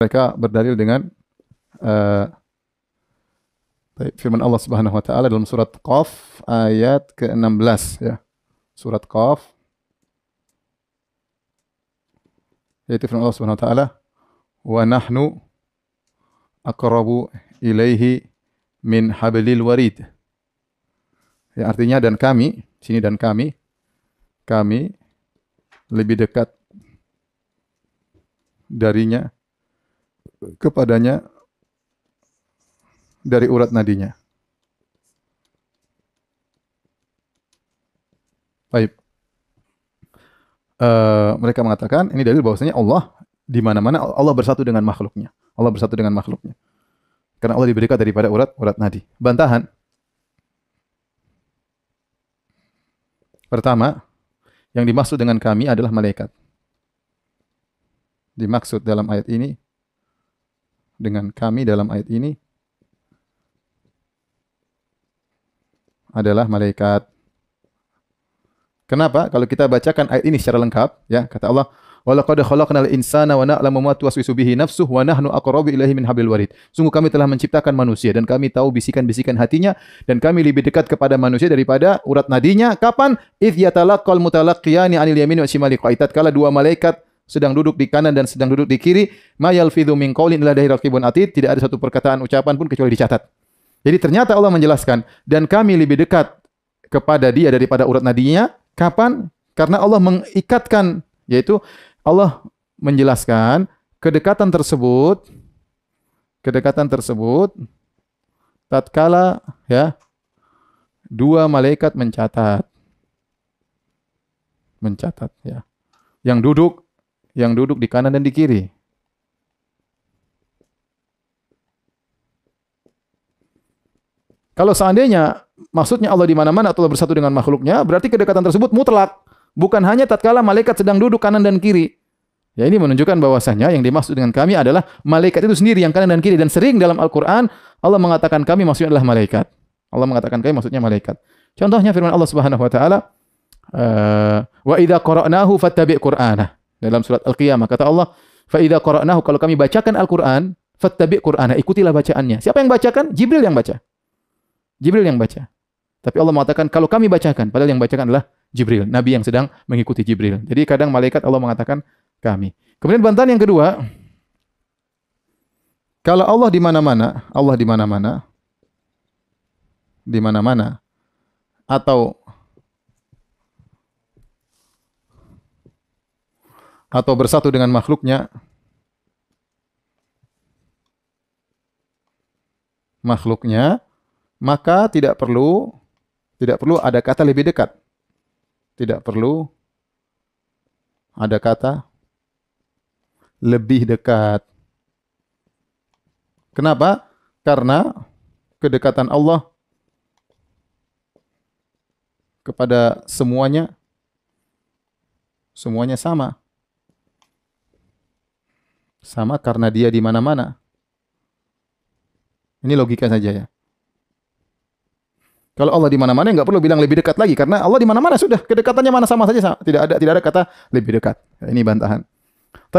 mereka berdalil dengan uh, firman Allah Subhanahu wa taala dalam surat Qaf ayat ke-16 ya. Surat Qaf yaitu firman Allah Subhanahu wa taala wa nahnu aqrabu ilaihi min hablil warid. Ya artinya dan kami, sini dan kami kami lebih dekat darinya kepadanya dari urat nadinya. Baik. Uh, mereka mengatakan ini dalil bahwasanya Allah di mana-mana Allah bersatu dengan makhluknya. Allah bersatu dengan makhluknya. Karena Allah diberikan daripada urat-urat nadi. Bantahan. Pertama, yang dimaksud dengan kami adalah malaikat. Dimaksud dalam ayat ini dengan kami dalam ayat ini adalah malaikat. Kenapa? Kalau kita bacakan ayat ini secara lengkap, ya kata Allah, Walaqad khalaqnal insana wa na'lamu ma tuwaswisu bihi nafsuh wa nahnu aqrabu ilaihi min hablil warid. Sungguh kami telah menciptakan manusia dan kami tahu bisikan-bisikan hatinya dan kami lebih dekat kepada manusia daripada urat nadinya. Kapan? Idh yatalaqqal mutalaqqiyani 'anil yamini wa shimali qaitat. Kala dua malaikat sedang duduk di kanan dan sedang duduk di kiri, mayal fidhu min qaulin illa atid, tidak ada satu perkataan ucapan pun kecuali dicatat. Jadi ternyata Allah menjelaskan dan kami lebih dekat kepada dia daripada urat nadinya. Kapan? Karena Allah mengikatkan yaitu Allah menjelaskan kedekatan tersebut kedekatan tersebut tatkala ya dua malaikat mencatat mencatat ya yang duduk yang duduk di kanan dan di kiri. Kalau seandainya maksudnya Allah di mana-mana atau bersatu dengan makhluknya, berarti kedekatan tersebut mutlak, bukan hanya tatkala malaikat sedang duduk kanan dan kiri. Ya ini menunjukkan bahwasanya yang dimaksud dengan kami adalah malaikat itu sendiri yang kanan dan kiri dan sering dalam Al-Qur'an Allah mengatakan kami maksudnya adalah malaikat. Allah mengatakan kami maksudnya malaikat. Contohnya firman Allah Subhanahu wa taala, eh, wa idza qara'nahu fattabi' qur'anah. Dalam surat Al-Qiyamah kata Allah, "Fa idza qara'nahu" kalau kami bacakan Al-Qur'an, fattabi' Qur'ana, ikutilah bacaannya. Siapa yang bacakan? Jibril yang baca. Jibril yang baca. Tapi Allah mengatakan kalau kami bacakan, padahal yang bacakan adalah Jibril, nabi yang sedang mengikuti Jibril. Jadi kadang malaikat Allah mengatakan kami. Kemudian bantahan yang kedua, kalau Allah di mana-mana, Allah di mana-mana, di mana-mana atau atau bersatu dengan makhluknya, makhluknya, maka tidak perlu tidak perlu ada kata lebih dekat. Tidak perlu ada kata lebih dekat. Kenapa? Karena kedekatan Allah kepada semuanya semuanya sama sama karena dia di mana-mana. Ini logika saja ya. Kalau Allah di mana-mana nggak perlu bilang lebih dekat lagi karena Allah di mana-mana sudah kedekatannya mana sama saja tidak ada tidak ada kata lebih dekat. Ini bantahan.